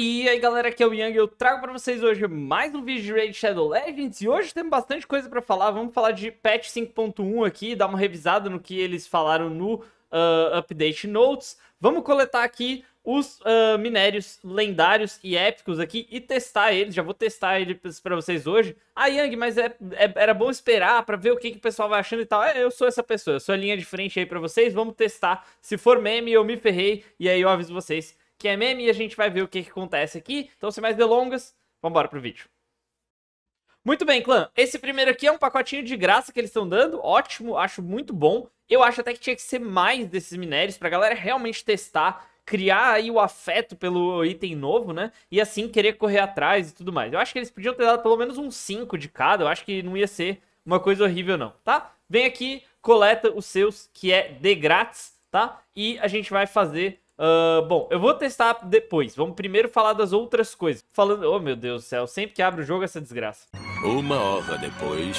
E aí galera, aqui é o Yang eu trago pra vocês hoje mais um vídeo de Raid Shadow Legends E hoje temos bastante coisa pra falar, vamos falar de patch 5.1 aqui Dar uma revisada no que eles falaram no uh, Update Notes Vamos coletar aqui os uh, minérios lendários e épicos aqui e testar eles. Já vou testar eles para vocês hoje. Ah, Yang, mas é, é, era bom esperar para ver o que, que o pessoal vai achando e tal. É, eu sou essa pessoa, eu sou a linha de frente aí para vocês. Vamos testar. Se for meme, eu me ferrei. E aí eu aviso vocês que é meme e a gente vai ver o que, que acontece aqui. Então, sem mais delongas, vamos embora pro vídeo. Muito bem, clã. Esse primeiro aqui é um pacotinho de graça que eles estão dando. Ótimo, acho muito bom. Eu acho até que tinha que ser mais desses minérios pra galera realmente testar, criar aí o afeto pelo item novo, né? E assim querer correr atrás e tudo mais. Eu acho que eles podiam ter dado pelo menos uns 5 de cada. Eu acho que não ia ser uma coisa horrível, não, tá? Vem aqui, coleta os seus, que é de grátis, tá? E a gente vai fazer Uh, bom, eu vou testar depois. Vamos primeiro falar das outras coisas. Falando. Oh, meu Deus do céu, sempre que abro o jogo essa desgraça. Uma hora depois.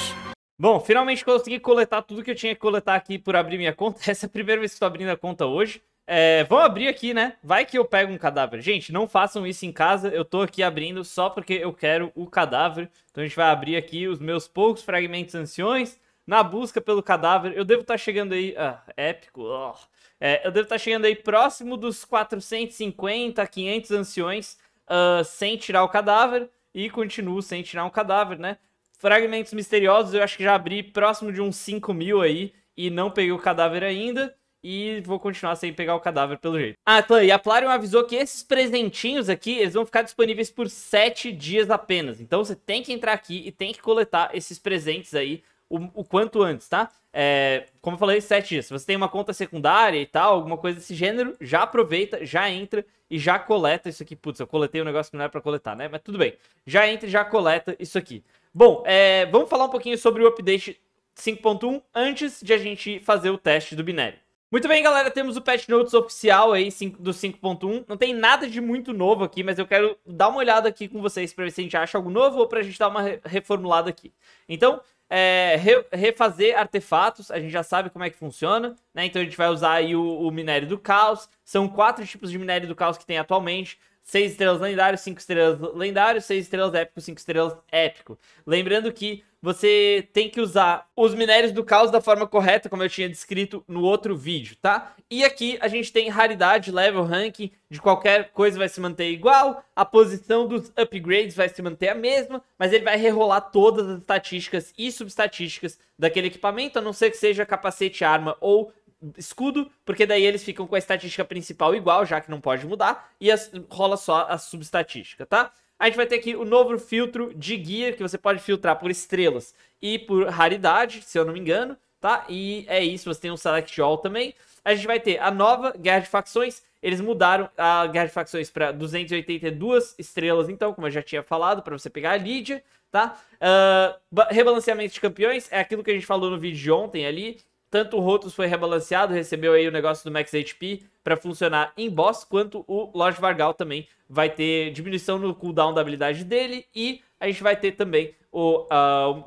Bom, finalmente consegui coletar tudo que eu tinha que coletar aqui por abrir minha conta. Essa é a primeira vez que estou abrindo a conta hoje. É, vão abrir aqui, né? Vai que eu pego um cadáver. Gente, não façam isso em casa. Eu tô aqui abrindo só porque eu quero o cadáver. Então a gente vai abrir aqui os meus poucos fragmentos anciões. Na busca pelo cadáver, eu devo estar tá chegando aí. Ah, épico. Oh. É, eu devo estar tá chegando aí próximo dos 450, 500 anciões uh, sem tirar o cadáver e continuo sem tirar um cadáver, né? Fragmentos misteriosos eu acho que já abri próximo de uns 5 mil aí e não peguei o cadáver ainda. E vou continuar sem pegar o cadáver pelo jeito. Ah, Clay, e a Plarium avisou que esses presentinhos aqui, eles vão ficar disponíveis por 7 dias apenas. Então você tem que entrar aqui e tem que coletar esses presentes aí o, o quanto antes, tá? É, como eu falei, sete dias. Se você tem uma conta secundária e tal, alguma coisa desse gênero, já aproveita, já entra e já coleta isso aqui. Putz, eu coletei um negócio que não era para coletar, né? Mas tudo bem. Já entra e já coleta isso aqui. Bom, é, vamos falar um pouquinho sobre o update 5.1 antes de a gente fazer o teste do binário. Muito bem, galera, temos o patch notes oficial aí do 5.1. Não tem nada de muito novo aqui, mas eu quero dar uma olhada aqui com vocês para ver se a gente acha algo novo ou para a gente dar uma reformulada aqui. Então, é, re, refazer artefatos, a gente já sabe como é que funciona, né? Então a gente vai usar aí o, o, minério do caos. São quatro tipos de minério do caos que tem atualmente. 6 estrelas lendário, 5 estrelas lendário, 6 estrelas épico, 5 estrelas épico. Lembrando que você tem que usar os minérios do caos da forma correta, como eu tinha descrito no outro vídeo, tá? E aqui a gente tem raridade, level, ranking, de qualquer coisa vai se manter igual, a posição dos upgrades vai se manter a mesma, mas ele vai rerolar todas as estatísticas e subestatísticas daquele equipamento, a não ser que seja capacete, arma ou escudo, porque daí eles ficam com a estatística principal igual, já que não pode mudar, e as, rola só a subestatística, tá? A gente vai ter aqui o novo filtro de guia que você pode filtrar por estrelas e por raridade, se eu não me engano, tá? E é isso, você tem um select all também. A gente vai ter a nova guerra de facções, eles mudaram a guerra de facções para 282 estrelas, então, como eu já tinha falado, para você pegar a Lídia, tá? Uh, rebalanceamento de campeões é aquilo que a gente falou no vídeo de ontem ali, tanto o Rotos foi rebalanceado, recebeu aí o negócio do Max HP para funcionar em boss, quanto o Lorde Vargal também vai ter diminuição no cooldown da habilidade dele e a gente vai ter também o, uh,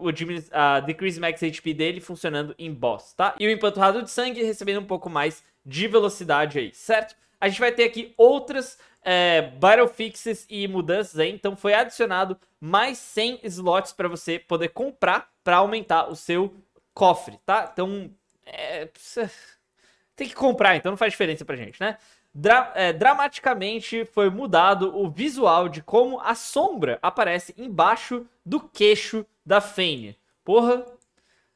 o uh, Decrease Max HP dele funcionando em boss, tá? E o Empanturrado de Sangue recebendo um pouco mais de velocidade aí, certo? A gente vai ter aqui outras é, battle fixes e mudanças aí. Então foi adicionado mais 100 slots para você poder comprar para aumentar o seu cofre, tá? Então é, tem que comprar, então não faz diferença pra gente, né? Dra é, dramaticamente foi mudado o visual de como a sombra aparece embaixo do queixo da Fane. Porra,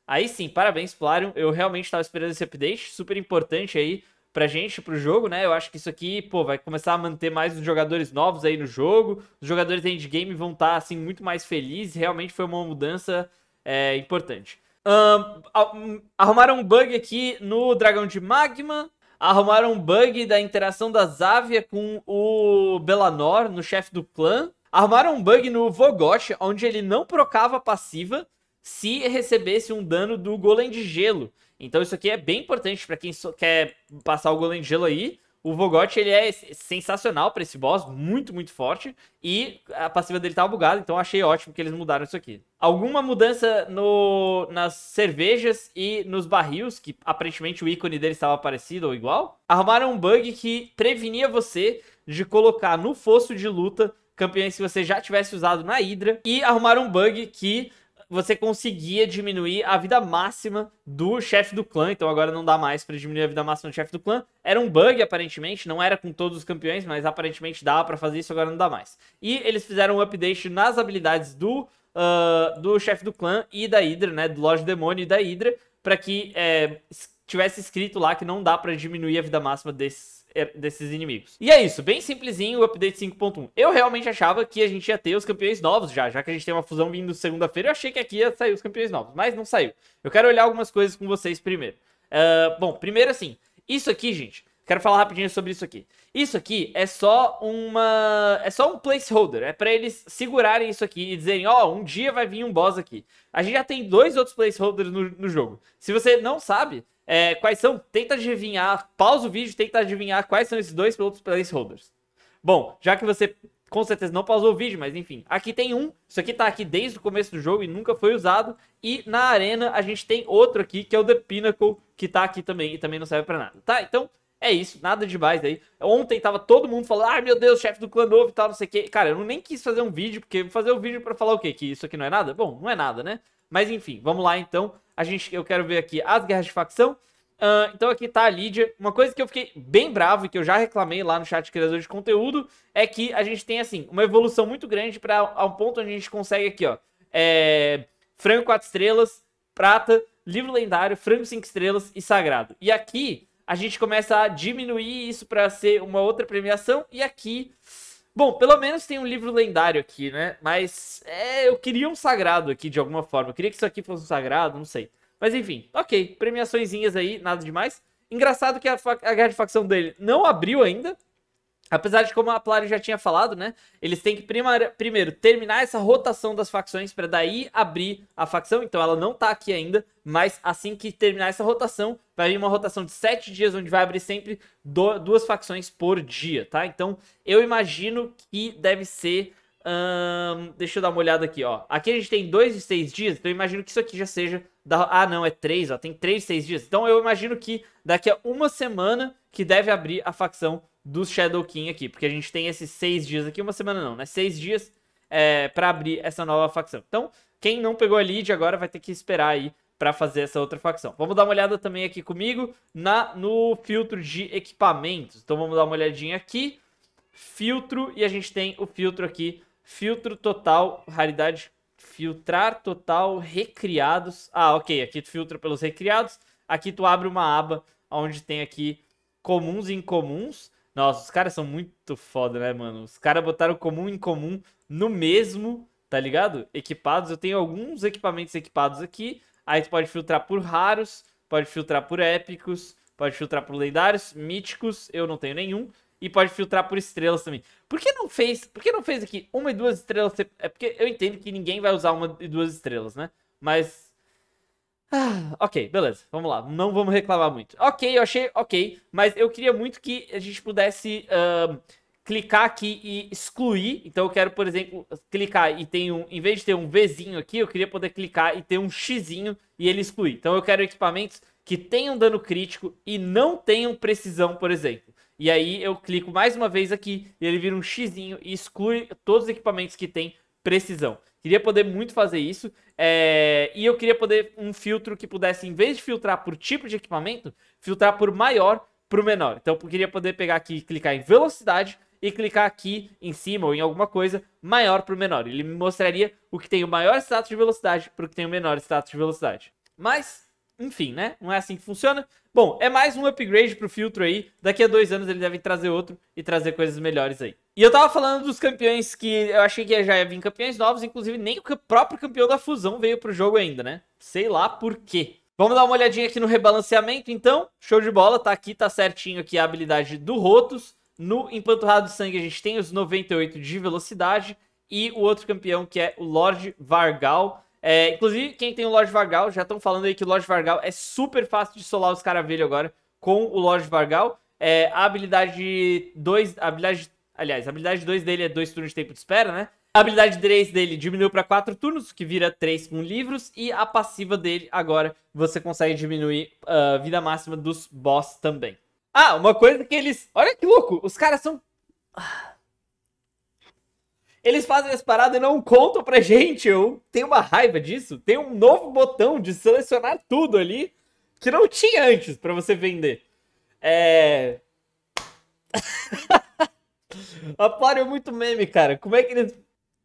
aí sim, parabéns, Plarium. Eu realmente estava esperando esse update, super importante aí pra gente, pro jogo, né? Eu acho que isso aqui, pô, vai começar a manter mais os jogadores novos aí no jogo. Os jogadores de endgame vão estar, tá, assim, muito mais felizes. Realmente foi uma mudança é, importante arrumaram um bug aqui no Dragão de Magma. Arrumaram um bug da interação da Závia com o Belanor, no chefe do clã. Arrumaram um bug no Vogosh, onde ele não procava passiva se recebesse um dano do Golem de Gelo. Então isso aqui é bem importante para quem quer passar o Golem de Gelo aí. O Vogot, ele é sensacional para esse boss, muito, muito forte. E a passiva dele tava bugada, então achei ótimo que eles mudaram isso aqui. Alguma mudança no, nas cervejas e nos barris, que aparentemente o ícone dele estava parecido ou igual. Arrumaram um bug que prevenia você de colocar no fosso de luta campeões que você já tivesse usado na Hydra. E arrumaram um bug que você conseguia diminuir a vida máxima do chefe do clã. Então agora não dá mais para diminuir a vida máxima do chefe do clã. Era um bug, aparentemente. Não era com todos os campeões, mas aparentemente dava para fazer isso. Agora não dá mais. E eles fizeram um update nas habilidades do, uh, do chefe do clã e da Hydra, né? Do Lorde Demônio e da Hydra. para que é, tivesse escrito lá que não dá para diminuir a vida máxima desses é, desses inimigos. E é isso, bem simplesinho o update 5.1. Eu realmente achava que a gente ia ter os campeões novos já, já que a gente tem uma fusão vindo segunda-feira, eu achei que aqui ia sair os campeões novos, mas não saiu. Eu quero olhar algumas coisas com vocês primeiro. Uh, bom, primeiro assim, isso aqui, gente, quero falar rapidinho sobre isso aqui. Isso aqui é só uma. É só um placeholder. É para eles segurarem isso aqui e dizerem, ó, oh, um dia vai vir um boss aqui. A gente já tem dois outros placeholders no, no jogo. Se você não sabe, é, quais são? Tenta adivinhar, pausa o vídeo, tenta adivinhar quais são esses dois pilotos placeholders. Bom, já que você com certeza não pausou o vídeo, mas enfim, aqui tem um, isso aqui tá aqui desde o começo do jogo e nunca foi usado, e na arena a gente tem outro aqui, que é o The Pinnacle, que tá aqui também e também não serve para nada, tá? Então, é isso, nada demais aí. Ontem tava todo mundo falando, ah, meu Deus, chefe do clã novo e tal, não sei o quê. Cara, eu nem quis fazer um vídeo, porque fazer um vídeo para falar o quê? Que isso aqui não é nada? Bom, não é nada, né? Mas enfim, vamos lá então. A gente, eu quero ver aqui as guerras de facção. Uh, então aqui tá a Lídia. Uma coisa que eu fiquei bem bravo e que eu já reclamei lá no chat de criador de conteúdo é que a gente tem assim uma evolução muito grande para um ponto onde a gente consegue aqui, ó, é, frango 4 estrelas, prata, livro lendário, frango 5 estrelas e sagrado. E aqui a gente começa a diminuir isso para ser uma outra premiação e aqui Bom, pelo menos tem um livro lendário aqui, né? Mas é, eu queria um sagrado aqui de alguma forma. Eu queria que isso aqui fosse um sagrado, não sei. Mas enfim, ok. Premiaçõezinhas aí, nada demais. Engraçado que a, a guerra de facção dele não abriu ainda. Apesar de como a Plari já tinha falado, né? Eles têm que primeiro terminar essa rotação das facções para daí abrir a facção. Então ela não tá aqui ainda, mas assim que terminar essa rotação, vai vir uma rotação de 7 dias onde vai abrir sempre do, duas facções por dia, tá? Então eu imagino que deve ser Hum, deixa eu dar uma olhada aqui, ó. Aqui a gente tem dois e seis dias, então eu imagino que isso aqui já seja. Da... Ah, não, é três, ó. Tem três e seis dias. Então eu imagino que daqui a uma semana que deve abrir a facção dos Shadow King aqui, porque a gente tem esses seis dias aqui, uma semana não, né? Seis dias é, para abrir essa nova facção. Então, quem não pegou a lead agora vai ter que esperar aí para fazer essa outra facção. Vamos dar uma olhada também aqui comigo na no filtro de equipamentos. Então vamos dar uma olhadinha aqui, filtro e a gente tem o filtro aqui, filtro total, raridade filtrar total recriados. Ah, OK, aqui tu filtra pelos recriados. Aqui tu abre uma aba onde tem aqui comuns e incomuns. Nossa, os caras são muito foda, né, mano? Os caras botaram comum em comum no mesmo, tá ligado? Equipados. Eu tenho alguns equipamentos equipados aqui. Aí tu pode filtrar por raros, pode filtrar por épicos, pode filtrar por lendários, míticos. Eu não tenho nenhum. E pode filtrar por estrelas também. Por que não fez, por que não fez aqui uma e duas estrelas? É porque eu entendo que ninguém vai usar uma e duas estrelas, né? Mas ah, ok, beleza, vamos lá. Não vamos reclamar muito. Ok, eu achei ok, mas eu queria muito que a gente pudesse uh, clicar aqui e excluir. Então eu quero, por exemplo, clicar e tem um. Em vez de ter um Vzinho aqui, eu queria poder clicar e ter um Xzinho e ele excluir. Então eu quero equipamentos que tenham dano crítico e não tenham precisão, por exemplo. E aí eu clico mais uma vez aqui e ele vira um Xzinho e exclui todos os equipamentos que têm precisão. Queria poder muito fazer isso. É... E eu queria poder um filtro que pudesse, em vez de filtrar por tipo de equipamento, filtrar por maior para o menor. Então eu queria poder pegar aqui e clicar em velocidade e clicar aqui em cima ou em alguma coisa maior para o menor. Ele me mostraria o que tem o maior status de velocidade para o que tem o menor status de velocidade. Mas, enfim, né? Não é assim que funciona. Bom, é mais um upgrade para o filtro aí. Daqui a dois anos eles devem trazer outro e trazer coisas melhores aí. E eu tava falando dos campeões que eu achei que já ia vir campeões novos, inclusive nem o próprio campeão da fusão veio pro jogo ainda, né? Sei lá por quê. Vamos dar uma olhadinha aqui no rebalanceamento, então. Show de bola, tá aqui, tá certinho aqui a habilidade do Rotos. No Empanturrado Sangue a gente tem os 98 de velocidade e o outro campeão que é o Lorde Vargal. É, inclusive, quem tem o Lorde Vargal, já estão falando aí que o Lorde Vargal é super fácil de solar os caravelhos agora com o Lorde Vargal. É, a habilidade 2, a habilidade Aliás, a habilidade 2 dele é 2 turnos de tempo de espera, né? A habilidade 3 dele diminuiu para 4 turnos, que vira 3 com livros. E a passiva dele, agora, você consegue diminuir a uh, vida máxima dos boss também. Ah, uma coisa que eles... Olha que louco! Os caras são... Eles fazem essa parada e não contam pra gente. Eu tenho uma raiva disso. Tem um novo botão de selecionar tudo ali que não tinha antes para você vender. É... Aquário é muito meme, cara. Como é que eles.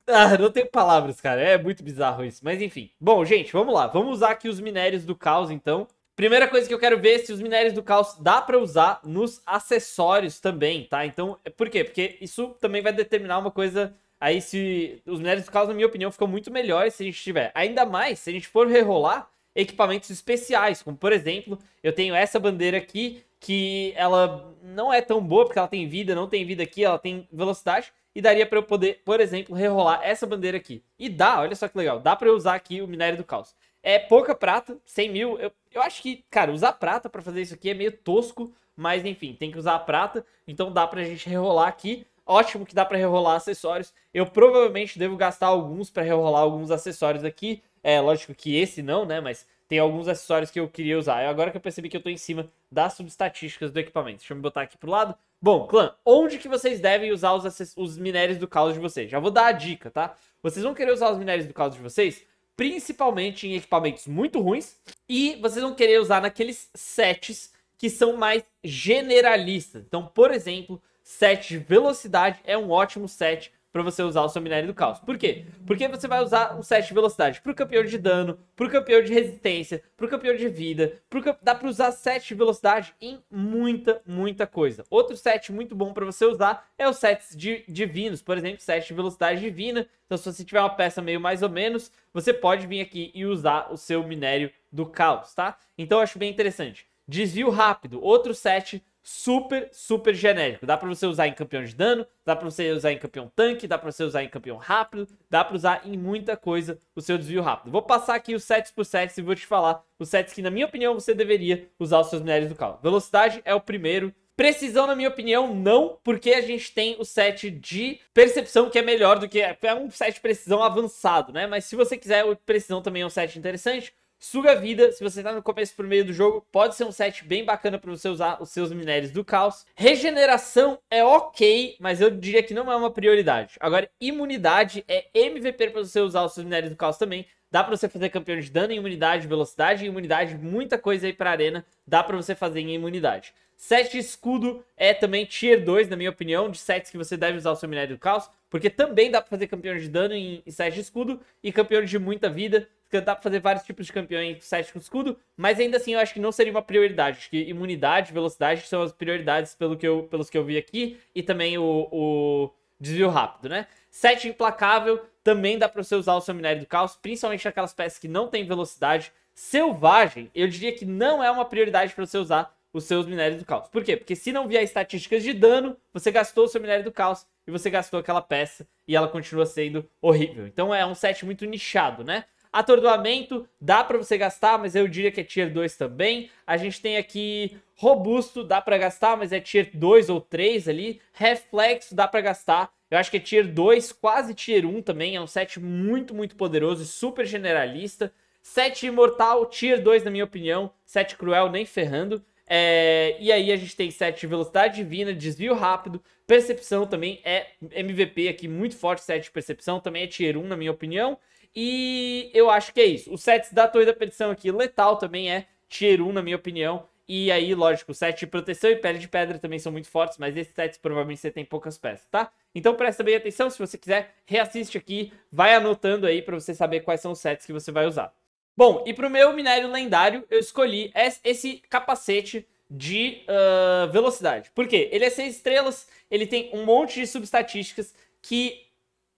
Ah, não tem palavras, cara. É muito bizarro isso. Mas enfim. Bom, gente, vamos lá. Vamos usar aqui os minérios do caos, então. Primeira coisa que eu quero ver é se os minérios do caos dá para usar nos acessórios também, tá? Então, é, por quê? Porque isso também vai determinar uma coisa aí se os minérios do caos, na minha opinião, ficam muito melhores se a gente tiver. Ainda mais se a gente for rerolar equipamentos especiais, como por exemplo, eu tenho essa bandeira aqui que ela não é tão boa, porque ela tem vida, não tem vida aqui, ela tem velocidade. E daria para eu poder, por exemplo, rerolar essa bandeira aqui. E dá, olha só que legal, dá para eu usar aqui o minério do caos. É pouca prata, 100 mil. Eu, eu acho que, cara, usar prata para fazer isso aqui é meio tosco, mas enfim, tem que usar a prata. Então dá pra gente rerolar aqui. Ótimo que dá pra rerolar acessórios. Eu provavelmente devo gastar alguns para rerolar alguns acessórios aqui. É, lógico que esse não, né? Mas tem alguns acessórios que eu queria usar. É agora que eu percebi que eu tô em cima das subestatísticas do equipamento. Deixa eu me botar aqui pro lado. Bom, clã, onde que vocês devem usar os, os minérios do caos de vocês? Já vou dar a dica, tá? Vocês vão querer usar os minérios do caos de vocês principalmente em equipamentos muito ruins e vocês vão querer usar naqueles sets que são mais generalistas. Então, por exemplo, set de velocidade é um ótimo set para você usar o seu minério do caos. Por quê? Porque você vai usar o set de velocidade pro campeão de dano, pro campeão de resistência, pro campeão de vida. Pro campe... Dá para usar set de velocidade em muita, muita coisa. Outro set muito bom para você usar é os sets de divinos. Por exemplo, set de velocidade divina. Então, se você tiver uma peça meio mais ou menos, você pode vir aqui e usar o seu minério do caos, tá? Então, eu acho bem interessante. Desvio rápido, outro set super, super genérico. Dá para você usar em campeão de dano, dá para você usar em campeão tanque, dá para você usar em campeão rápido, dá para usar em muita coisa o seu desvio rápido. Vou passar aqui os sets por sets e vou te falar os sets que, na minha opinião, você deveria usar os seus minérios do caos. Velocidade é o primeiro. Precisão, na minha opinião, não, porque a gente tem o set de percepção que é melhor do que. É um set de precisão avançado, né? Mas se você quiser, o precisão também é um set interessante. Suga vida, se você tá no começo pro meio do jogo, pode ser um set bem bacana para você usar os seus minérios do caos. Regeneração é ok, mas eu diria que não é uma prioridade. Agora, imunidade é MVP para você usar os seus minérios do caos também. Dá para você fazer campeão de dano em imunidade, velocidade em imunidade, muita coisa aí pra arena. Dá para você fazer em imunidade. Set de escudo é também tier 2, na minha opinião, de sets que você deve usar o seu minério do caos, porque também dá pra fazer campeão de dano em set de escudo e campeão de muita vida. Porque dá pra fazer vários tipos de campeão em set com escudo, mas ainda assim eu acho que não seria uma prioridade. Acho que imunidade, velocidade são as prioridades pelo que eu, pelos que eu vi aqui, e também o, o desvio rápido, né? Set implacável, também dá pra você usar o seu minério do caos, principalmente aquelas peças que não tem velocidade. Selvagem, eu diria que não é uma prioridade para você usar os seus minérios do caos. Por quê? Porque se não vier estatísticas de dano, você gastou o seu minério do caos e você gastou aquela peça e ela continua sendo horrível. Então é um set muito nichado, né? Atordoamento dá para você gastar, mas eu diria que é tier 2 também. A gente tem aqui Robusto, dá para gastar, mas é tier 2 ou 3 ali. Reflexo dá para gastar. Eu acho que é tier 2, quase tier 1 também. É um set muito, muito poderoso e super generalista. Set Imortal, tier 2 na minha opinião. Set Cruel nem ferrando. É, e aí a gente tem 7 velocidade divina, desvio rápido, percepção também é MVP aqui, muito forte 7 de percepção, também é tier 1 na minha opinião. E eu acho que é isso. Os set da Torre da Perdição aqui, letal também é tier 1, na minha opinião. E aí, lógico, set de proteção e pele de pedra também são muito fortes, mas esses sets provavelmente você tem poucas peças, tá? Então presta bem atenção, se você quiser, reassiste aqui, vai anotando aí para você saber quais são os sets que você vai usar. Bom, e pro meu minério lendário, eu escolhi esse capacete de uh, velocidade. Por quê? Ele é 6 estrelas, ele tem um monte de subestatísticas que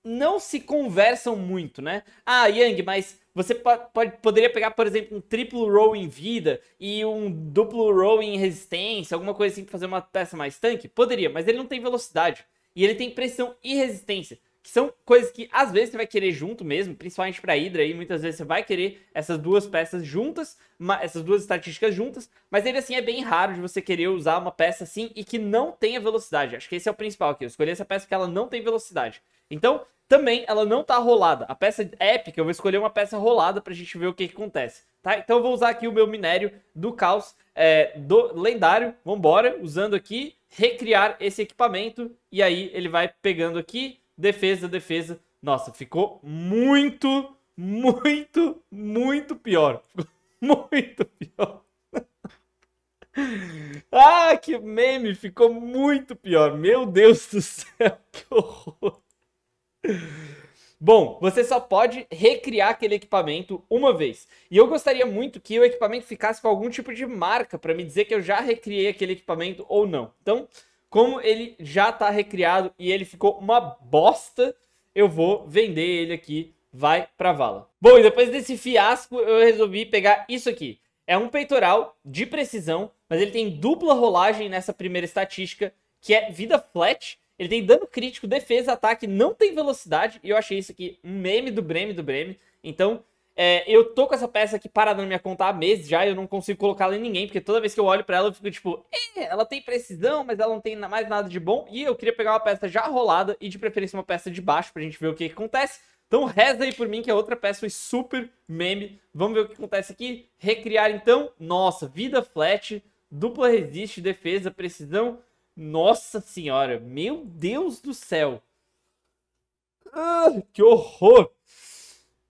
não se conversam muito, né? Ah, Yang, mas você pode, pode, poderia pegar, por exemplo, um triplo roll em vida e um duplo roll em resistência, alguma coisa assim pra fazer uma peça mais tanque? Poderia, mas ele não tem velocidade. E ele tem pressão e resistência, que são coisas que às vezes você vai querer junto mesmo, principalmente pra Hydra aí, muitas vezes você vai querer essas duas peças juntas, essas duas estatísticas juntas, mas ele assim é bem raro de você querer usar uma peça assim e que não tenha velocidade. Acho que esse é o principal aqui. Eu escolhi essa peça porque ela não tem velocidade. Então, também ela não tá rolada. A peça épica, eu vou escolher uma peça rolada pra gente ver o que, que acontece. Tá? Então eu vou usar aqui o meu minério do caos é, do lendário. Vambora, usando aqui, recriar esse equipamento. E aí ele vai pegando aqui, defesa, defesa. Nossa, ficou muito, muito, muito pior. Ficou muito pior. ah, que meme! Ficou muito pior. Meu Deus do céu, que horror. Bom, você só pode recriar aquele equipamento uma vez. E eu gostaria muito que o equipamento ficasse com algum tipo de marca para me dizer que eu já recriei aquele equipamento ou não. Então, como ele já está recriado e ele ficou uma bosta, eu vou vender ele aqui, vai pra vala. Bom, e depois desse fiasco, eu resolvi pegar isso aqui. É um peitoral de precisão, mas ele tem dupla rolagem nessa primeira estatística, que é vida flat, ele tem dano crítico, defesa, ataque, não tem velocidade. E eu achei isso aqui um meme do Breme do Breme. Então, é, eu tô com essa peça aqui parada na minha conta há meses já, eu não consigo colocá-la em ninguém, porque toda vez que eu olho para ela eu fico tipo, eh, ela tem precisão, mas ela não tem mais nada de bom. E eu queria pegar uma peça já rolada e de preferência uma peça de baixo pra gente ver o que, que acontece. Então reza aí por mim que a outra peça foi super meme. Vamos ver o que acontece aqui. Recriar então. Nossa, vida flat, dupla resist, defesa, precisão, nossa senhora, meu Deus do céu. Ah, que horror.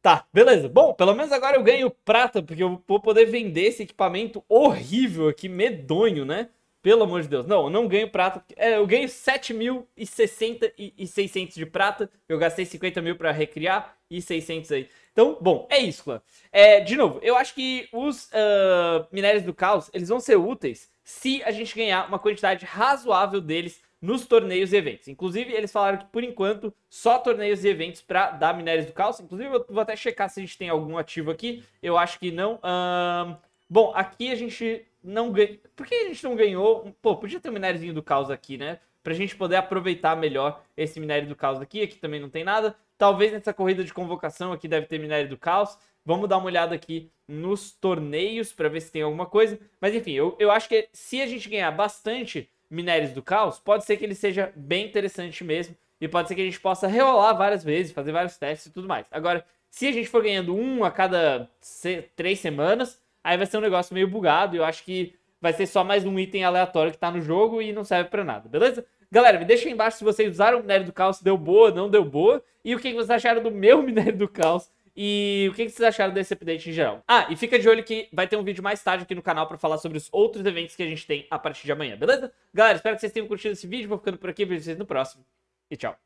Tá, beleza. Bom, pelo menos agora eu ganho prata, porque eu vou poder vender esse equipamento horrível aqui, medonho, né? Pelo amor de Deus. Não, eu não ganho prata. É, eu ganho 7.060 e 600 de prata. Eu gastei 50 mil pra recriar e 600 aí. Então, bom, é isso, clã. É, de novo, eu acho que os uh, minérios do caos, eles vão ser úteis se a gente ganhar uma quantidade razoável deles nos torneios e eventos. Inclusive, eles falaram que, por enquanto, só torneios e eventos para dar minérios do caos. Inclusive, eu vou até checar se a gente tem algum ativo aqui. Eu acho que não. Uh, bom, aqui a gente não ganhou. Por que a gente não ganhou... Pô, podia ter um minériozinho do caos aqui, né? Pra gente poder aproveitar melhor esse minério do caos aqui. Aqui também não tem nada. Talvez nessa corrida de convocação aqui deve ter Minério do Caos. Vamos dar uma olhada aqui nos torneios para ver se tem alguma coisa. Mas enfim, eu, eu acho que se a gente ganhar bastante minérios do caos, pode ser que ele seja bem interessante mesmo. E pode ser que a gente possa rerolar várias vezes, fazer vários testes e tudo mais. Agora, se a gente for ganhando um a cada três semanas, aí vai ser um negócio meio bugado. Eu acho que vai ser só mais um item aleatório que tá no jogo e não serve para nada, beleza? Galera, me deixa aí embaixo se vocês usaram o minério do caos, deu boa, não deu boa. E o que vocês acharam do meu minério do caos. E o que vocês acharam desse update em geral? Ah, e fica de olho que vai ter um vídeo mais tarde aqui no canal para falar sobre os outros eventos que a gente tem a partir de amanhã, beleza? Galera, espero que vocês tenham curtido esse vídeo. Vou ficando por aqui, vejo vocês no próximo. E tchau.